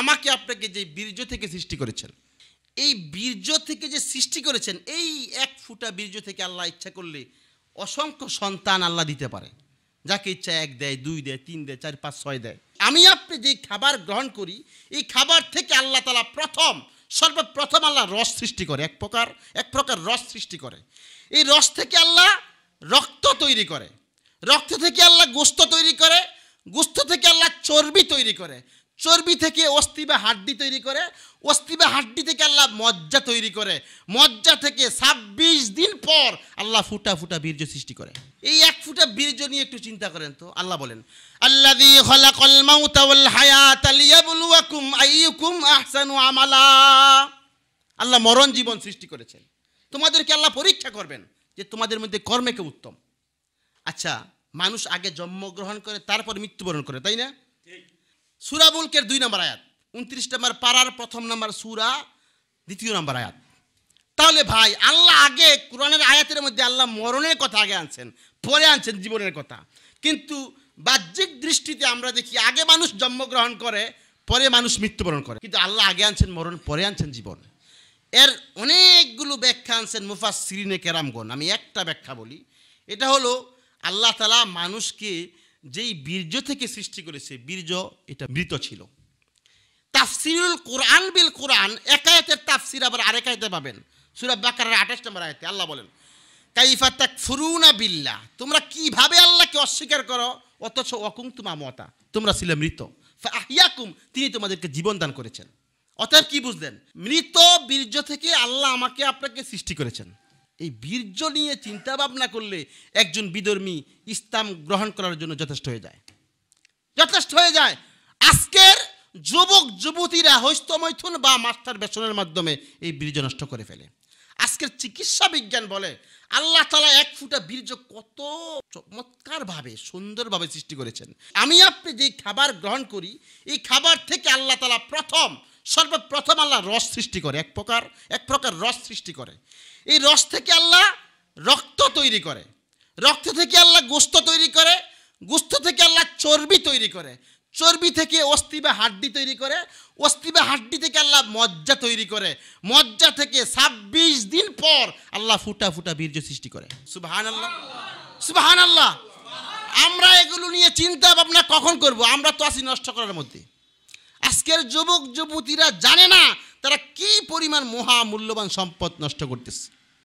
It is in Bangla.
আমাকে আপনাকে যে বীর্য থেকে সৃষ্টি করেছেন এই বীর্য থেকে যে সৃষ্টি করেছেন এই এক ফুটা বীর্য থেকে আল্লাহ ইচ্ছা করলে অসংখ্য সন্তান আল্লাহ দিতে পারে যাকে ইচ্ছা এক দেয় দুই দেয় তিন দেয় চার পাঁচ ছয় দেয় আমি আপনি যে খাবার গ্রহণ করি এই খাবার থেকে আল্লাহ তালা প্রথম সর্বপ্রথম আল্লাহ রস সৃষ্টি করে এক প্রকার এক প্রকার রস সৃষ্টি করে এই রস থেকে আল্লাহ রক্ত তৈরি করে রক্ত থেকে আল্লাহ গোস্ত তৈরি করে গোস্ত থেকে আল্লাহ চর্বি তৈরি করে চর্বি থেকে অস্থি বা হাড্ডি তৈরি করে অস্থি বা হাড্ডি থেকে আল্লাহ মজ্জা তৈরি করে মজ্জা থেকে ছাব্বিশ দিন পর আল্লাহ ফুটা ফুটা বীর্য সৃষ্টি করে এই এক ফুটা বীর্য নিয়ে একটু চিন্তা করেন তো আল্লাহ বলেন আল্লাদি আল্লাহ মরণ জীবন সৃষ্টি করেছেন তোমাদেরকে আল্লাহ পরীক্ষা করবেন যে তোমাদের মধ্যে কর্মে কে উত্তম আচ্ছা মানুষ আগে জন্মগ্রহণ করে তারপর মৃত্যুবরণ করে তাই না সুরা মুলকের দুই নম্বর আয়াত উনত্রিশ নম্বর পাড়ার প্রথম নম্বর সুরা দ্বিতীয় নম্বর আয়াত তাহলে ভাই আল্লাহ আগে কোরআনের আয়াতের মধ্যে আল্লাহ মরণের কথা আগে আনছেন পরে আনছেন জীবনের কথা কিন্তু বাহ্যিক দৃষ্টিতে আমরা দেখি আগে মানুষ জন্মগ্রহণ করে পরে মানুষ মৃত্যুবরণ করে কিন্তু আল্লাহ আগে আনছেন মরণ পরে আনছেন জীবন এর অনেকগুলো ব্যাখ্যা আনছেন মুফা সিরিনে কেরামগণ আমি একটা ব্যাখ্যা বলি এটা হলো আল্লাহ তালা মানুষকে যেই বীর্য থেকে সৃষ্টি করেছে বীর্য এটা মৃত ছিল তাফসিরুল কোরআন বিল কোরআন একায়তের তাফসির আবার আয়তে পাবেন সুরাব বাকার আঠাশ নম্বর আয়তে আল্লাহ বলেন কাইফা তাক ফুরুনা বিল্লা তোমরা কিভাবে আল্লাহকে অস্বীকার করো অথচ অকুম তুমা মতা তোমরা ছিলে মৃত আহিয়াকুম তিনি তোমাদেরকে জীবন দান করেছেন অতএব কি বুঝলেন মৃত বীর্য থেকে আল্লাহ আমাকে আপনাকে সৃষ্টি করেছেন এই বীর্য নিয়ে চিন্তা ভাবনা করলে একজন বিধর্মী ইসলাম গ্রহণ করার জন্য যথেষ্ট হয়ে যায় যথেষ্ট হয়ে যায় আজকের যুবক যুবতীরা হৈস্তমৈথুন বা মাস্টার বেসনের মাধ্যমে এই বীর্য নষ্ট করে ফেলে আজকের চিকিৎসা বিজ্ঞান বলে আল্লাহ তালা এক ফুটা বীর্য কত চমৎকারভাবে সুন্দরভাবে সৃষ্টি করেছেন আমি আপনি যে খাবার গ্রহণ করি এই খাবার থেকে আল্লাহ তালা প্রথম সর্বপ্রথম আল্লাহ রস সৃষ্টি করে এক প্রকার এক প্রকার রস সৃষ্টি করে এই রস থেকে আল্লাহ রক্ত তৈরি করে রক্ত থেকে আল্লাহ গোস্ত তৈরি করে গোস্ত থেকে আল্লাহ চর্বি তৈরি করে চর্বি থেকে অস্থি বা হাড্ডি তৈরি করে অস্থি বা হাড্ডি থেকে আল্লাহ মজ্জা তৈরি করে মজ্জা থেকে ছাব্বিশ দিন পর আল্লাহ ফুটা ফুটা বীর্য সৃষ্টি করে সুবাহান আল্লাহ সুবাহান আল্লাহ আমরা এগুলো নিয়ে চিন্তা ভাবনা কখন করব আমরা তো আসি নষ্ট করার মধ্যে আজকের যুবক যুবতীরা জানে না তারা কি পরিমাণ মহামূল্যবান সম্পদ নষ্ট করতেছে